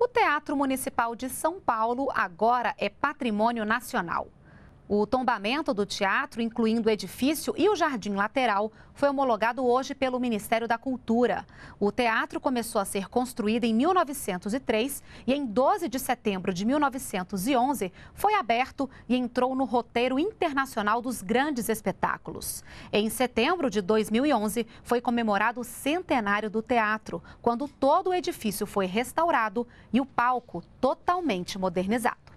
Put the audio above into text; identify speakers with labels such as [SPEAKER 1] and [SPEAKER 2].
[SPEAKER 1] O Teatro Municipal de São Paulo agora é patrimônio nacional. O tombamento do teatro, incluindo o edifício e o jardim lateral, foi homologado hoje pelo Ministério da Cultura. O teatro começou a ser construído em 1903 e, em 12 de setembro de 1911, foi aberto e entrou no roteiro internacional dos grandes espetáculos. Em setembro de 2011, foi comemorado o centenário do teatro, quando todo o edifício foi restaurado e o palco totalmente modernizado.